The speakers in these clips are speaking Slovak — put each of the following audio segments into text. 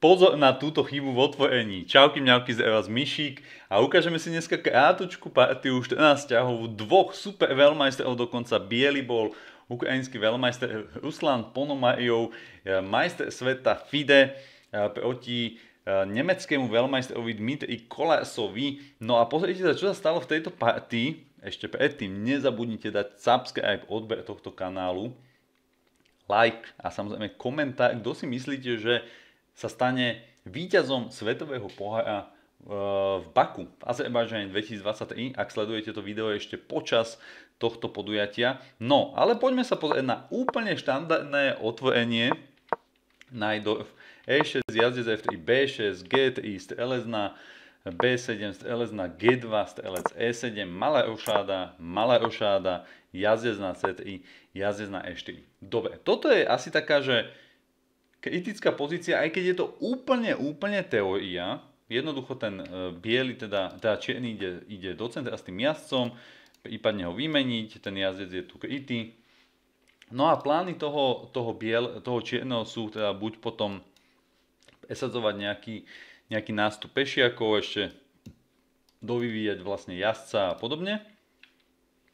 pozor na túto chybu v otvorení. Čauky mňauky z Evas Myšík a ukážeme si dneska krátučku partiu 14 ťahov dvoch super veľmajstrov, dokonca biely bol ukrajinský veľmajster Ruslan Ponomajov, e, majster sveta FIDE e, proti e, nemeckému veľmajstrovi Dmitri Kolasovi. No a pozrite sa, čo sa stalo v tejto partii. Ešte predtým nezabudnite dať subscribe, odber tohto kanálu, like a samozrejme komentár, kto si myslíte, že sa stane víťazom svetového pohára e, v Baku v Azerbajdžane 2023, ak sledujete to video ešte počas tohto podujatia. No, ale poďme sa pozrieť na úplne štandardné otvorenie Najdorf E6, jazdec F3, B6, G3, strelec na B7, strelec na G2, strelec E7, malá rošáda, malá rošáda, jazdec na C3, jazdec na E4. Dobre, toto je asi taká, že etická pozícia, aj keď je to úplne, úplne teória, jednoducho ten e, biely, teda, teda čierny ide, ide do centra s tým jazdcom, prípadne ho vymeniť, ten jazdec je tu kritý. No a plány toho, toho, biel, toho čierneho sú teda buď potom presadzovať nejaký, nejaký nástup pešiakov, ešte dovyvíjať vlastne jazdca a podobne.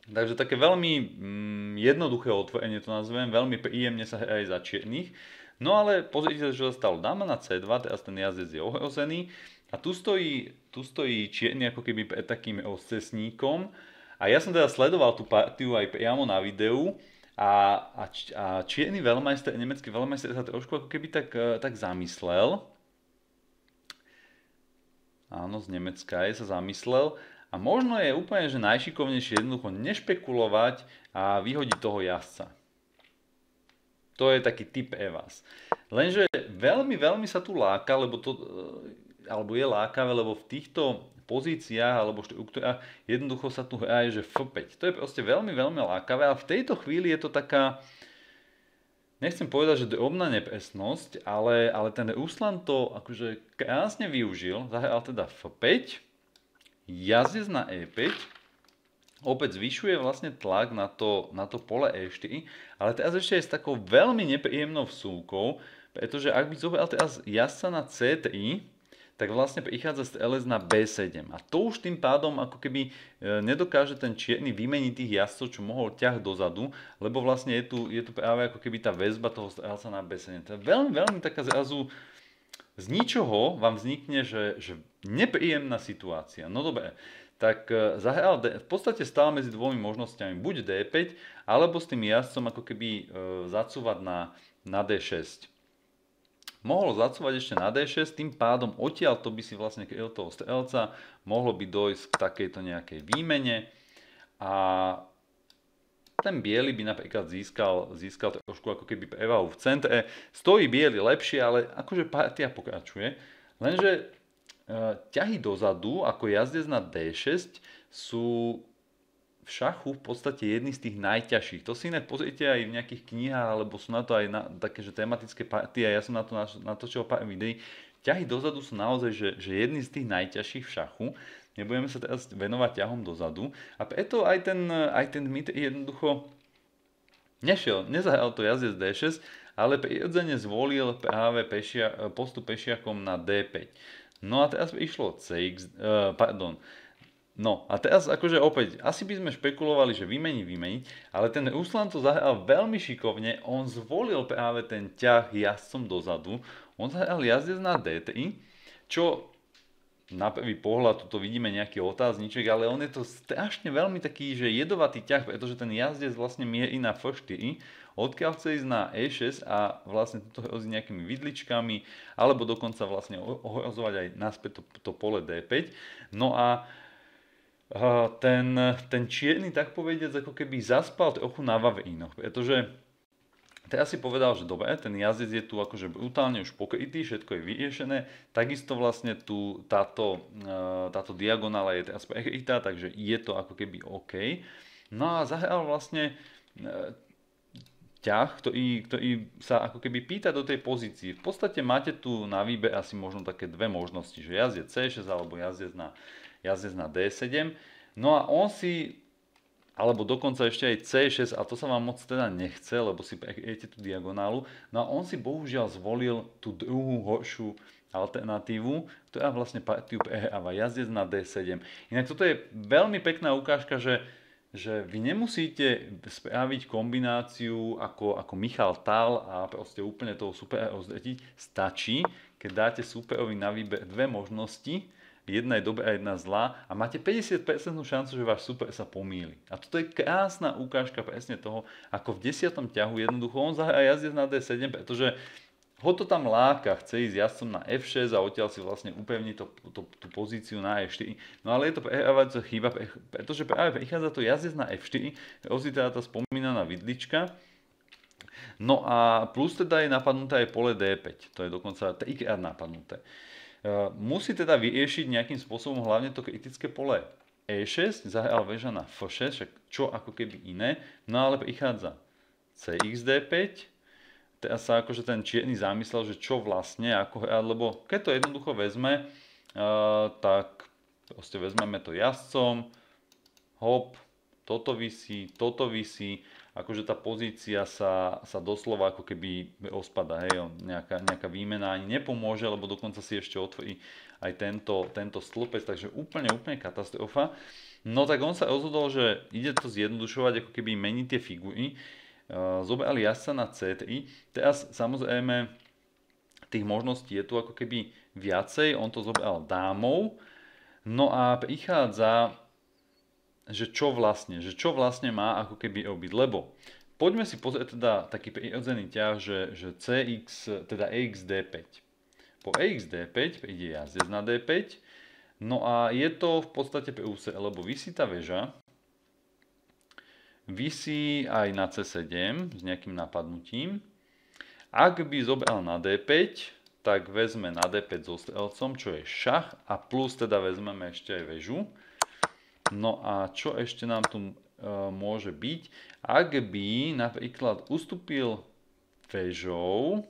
Takže také veľmi mm, jednoduché otvorenie to nazvem, veľmi príjemne sa aj za čiernych No ale pozrite sa, čo sa stalo. Dáma na C2, teraz ten jazdec je ohrozený a tu stojí, tu stojí čierny ako keby pred takým oscesníkom. a ja som teda sledoval tú partiu aj priamo na videu a, a, a čierny veľmajster, nemecký veľmajster sa trošku ako keby tak, eh, tak zamyslel. Áno, z Nemecka je, sa zamyslel. A možno je úplne, že najšikovnejšie jednoducho nešpekulovať a vyhodiť toho jazdca. To je taký typ Evans. Lenže veľmi, veľmi sa tu láka, lebo to, e, alebo je lákavé, lebo v týchto pozíciách alebo štruktúrach jednoducho sa tu hrá že F5. To je proste veľmi, veľmi lákavé a v tejto chvíli je to taká, nechcem povedať, že drobná nepresnosť, ale, ale ten Ruslan to akože krásne využil, zahral teda F5, jazdec na E5, opäť zvyšuje vlastne tlak na to, na to pole E4, ale teraz ešte aj s takou veľmi nepríjemnou vsúkou, pretože ak by zobral teraz jazdca na C3, tak vlastne prichádza z LS na B7. A to už tým pádom ako keby e, nedokáže ten čierny vymeniť tých jazdcov, čo mohol ťah dozadu, lebo vlastne je tu, je tu práve ako keby tá väzba toho strelca na B7. To je veľmi, veľmi taká zrazu z ničoho vám vznikne, že, že nepríjemná situácia. No dobre, tak e, zahral v podstate stál medzi dvomi možnosťami. Buď D5, alebo s tým jazdcom ako keby e, zacúvať na, na D6 mohol zacúvať ešte na D6, tým pádom odtiaľ to by si vlastne keď toho strelca, mohlo by dojsť k takejto nejakej výmene a ten biely by napríklad získal, získal trošku ako keby prevahu v centre. Stojí biely lepšie, ale akože partia pokračuje. Lenže E, ťahy dozadu ako jazdec na D6 sú v šachu v podstate jedný z tých najťažších. To si inak pozrite aj v nejakých knihách, alebo sú na to aj na, také, že tematické partie, ja som na to natočil pár videí. Ťahy dozadu sú naozaj, že, že jedný z tých najťažších v šachu. Nebudeme sa teraz venovať ťahom dozadu. A preto aj ten, aj ten mit jednoducho nešiel, nezahral to jazdec D6, ale prirodzene zvolil práve pešia, postup pešiakom na D5. No a teraz išlo CX, uh, eh, pardon, No a teraz akože opäť, asi by sme špekulovali, že vymení, vymení, ale ten Ruslan to zahral veľmi šikovne, on zvolil práve ten ťah jazdcom dozadu, on zahral jazdec na D3, čo na prvý pohľad tu vidíme nejaký otázniček, ale on je to strašne veľmi taký, že jedovatý ťah, pretože ten jazdec vlastne mierí na F4, odkiaľ chce ísť na E6 a vlastne toto hrozí nejakými vidličkami, alebo dokonca vlastne ohrozovať aj naspäť to, to pole D5. No a ten, ten čierny, tak povediac, ako keby zaspal trochu na vavrínoch, pretože teraz si povedal, že dobre, ten jazdec je tu akože brutálne už pokrytý, všetko je vyriešené, takisto vlastne tu táto, e, táto diagonála je teraz prekrytá, takže je to ako keby OK. No a zahral vlastne e, ťah, ktorý, ktorý sa ako keby pýta do tej pozícii. V podstate máte tu na výber asi možno také dve možnosti, že jazdec C6 alebo jazdec na, jazdec na D7. No a on si alebo dokonca ešte aj C6 a to sa vám moc teda nechce, lebo si idete tú diagonálu. No a on si bohužiaľ zvolil tú druhú horšiu alternatívu, ktorá vlastne partiu prehráva jazdec na D7. Inak toto je veľmi pekná ukážka, že, že vy nemusíte spraviť kombináciu ako, ako Michal Tal a proste úplne toho supera rozdretiť. Stačí, keď dáte superovi na výber dve možnosti, jedna je dobrá a jedna zlá a máte 50% šancu, že váš super sa pomýli. A toto je krásna ukážka presne toho, ako v desiatom ťahu jednoducho on zahrá jazdec na D7, pretože ho to tam láka, chce ísť jazdcom na F6 a odtiaľ si vlastne upevní to, to, tú pozíciu na E4. No ale je to prehrávacia chyba, pretože práve prichádza to jazdec na F4, rozdí teda tá spomínaná vidlička, No a plus teda je napadnuté aj pole D5, to je dokonca trikrát napadnuté. Uh, Eh, musí teda vyriešiť nejakým spôsobom hlavne to kritické pole E6, zahral väža na F6, však čo ako keby iné, no ale prichádza CXD5, teraz sa akože ten čierny zamyslel, že čo vlastne, ako hrať, lebo keď to jednoducho vezme, eh, tak proste vezmeme to jazdcom, hop, toto vysí, toto vysí akože tá pozícia sa, sa doslova ako keby ospada, hej, on, nejaká, nejaká výmena ani nepomôže, lebo dokonca si ešte otvorí aj tento, tento stĺpec, takže úplne, úplne katastrofa. No tak on sa rozhodol, že ide to zjednodušovať, ako keby mení tie figury. Uh, zobrali jazdca na C3. Teraz samozrejme tých možností je tu ako keby viacej. On to zobral dámov. No a prichádza že čo vlastne, že čo vlastne má ako keby obiť, lebo poďme si pozrieť teda taký prirodzený ťah, že, že CX, teda EXD5. Po EXD5 ide jazdec na D5, no a je to v podstate PUC, lebo vysí tá väža, vysí aj na C7 s nejakým napadnutím. Ak by zobral na D5, tak vezme na D5 so strelcom, čo je šach a plus teda vezmeme ešte aj väžu. No a čo ešte nám tu eh, môže byť? Ak by napríklad ustúpil väžou,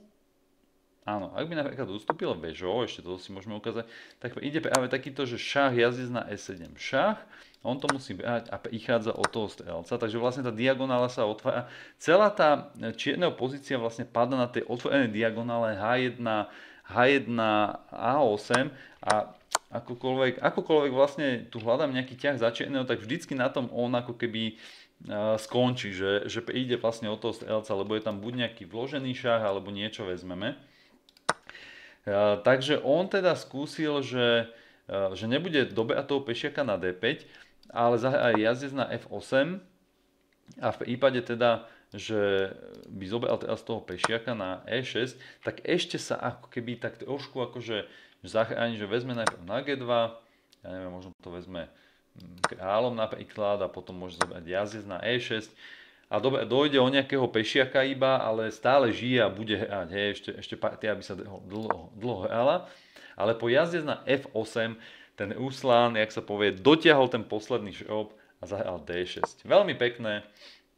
Áno, ak by napríklad ustúpil väžou, ešte to si môžeme ukázať, tak ide práve takýto, že šach jazdí na E7 šach, on to musí brať a prichádza od toho strelca, takže vlastne tá diagonála sa otvára. Celá tá eh, čierna pozícia vlastne padá na tej otvorenej diagonále H1, H1, A8 a akokoľvek, akokoľvek vlastne tu hľadám nejaký ťah začiatného, tak vždycky na tom on ako keby e, skončí, že, že ide vlastne o toho strelca, lebo je tam buď nejaký vložený šach, alebo niečo vezmeme. E, takže on teda skúsil, že, e, že nebude a toho pešiaka na d5, ale aj jazdec na f8 a v prípade teda že by zobral teraz toho pešiaka na E6, tak ešte sa ako keby tak trošku akože ani že vezme najprv na G2, ja neviem, možno to vezme mm, kráľom napríklad a potom môže zobrať jazdec na E6 a dobe, dojde o nejakého pešiaka iba, ale stále žije a bude hrať, hej, ešte, ešte partia by sa dlho, dlho, dlho hrala, ale po jazdec na F8 ten Uslan, jak sa povie, dotiahol ten posledný šrob a zahral D6. Veľmi pekné,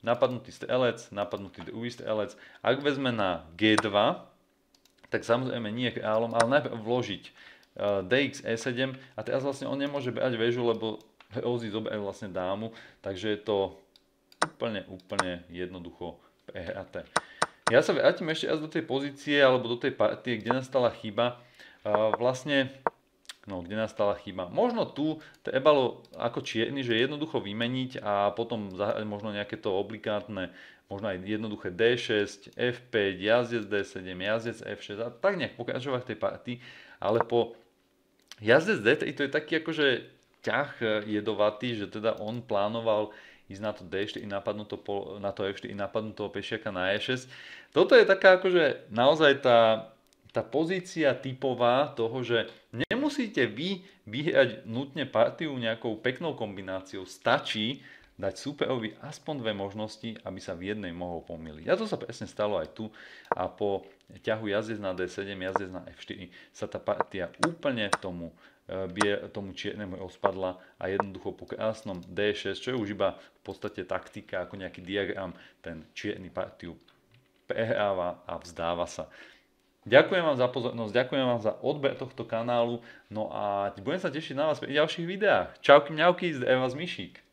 napadnutý strelec, napadnutý druhý strelec. Ak vezme na G2, tak samozrejme nie k álom, ale najprv vložiť e, DX E7 a teraz vlastne on nemôže brať väžu, lebo hrozí zoberie vlastne dámu, takže je to úplne, úplne jednoducho prehraté. Ja sa vrátim ešte raz do tej pozície alebo do tej partie, kde nastala chyba. E, vlastne, no kde nastala chyba. Možno tu trebalo ako čierny, že jednoducho vymeniť a potom zahrať možno nejaké to obligátne možno aj jednoduché D6, F5, jazdec D7, jazdec F6 a tak nejak pokračovať v tej partii, ale po jazdec D3 to je taký akože ťah e, jedovatý, že teda on plánoval ísť na to D4 napadnúť to, na to F4 napadnúť toho pešiaka na E6. Toto je taká akože naozaj tá, tá pozícia typová toho, že nemusíte vy vyhrať nutne partiu nejakou peknou kombináciou. Stačí dať súperovi aspoň dve možnosti, aby sa v jednej mohol pomýliť. A to sa presne stalo aj tu a po ťahu jazdec na D7, jazdec na F4 sa tá partia úplne tomu e, bie, tomu čiernemu rozpadla a jednoducho po krásnom D6, čo je už iba v podstate taktika, ako nejaký diagram, ten čierny partiu prehráva a vzdáva sa. Ďakujem vám za pozornosť, ďakujem vám za odber tohto kanálu, no a budem sa tešiť na vás pri ďalších videách. Čauky mňauky, z vás Myšík.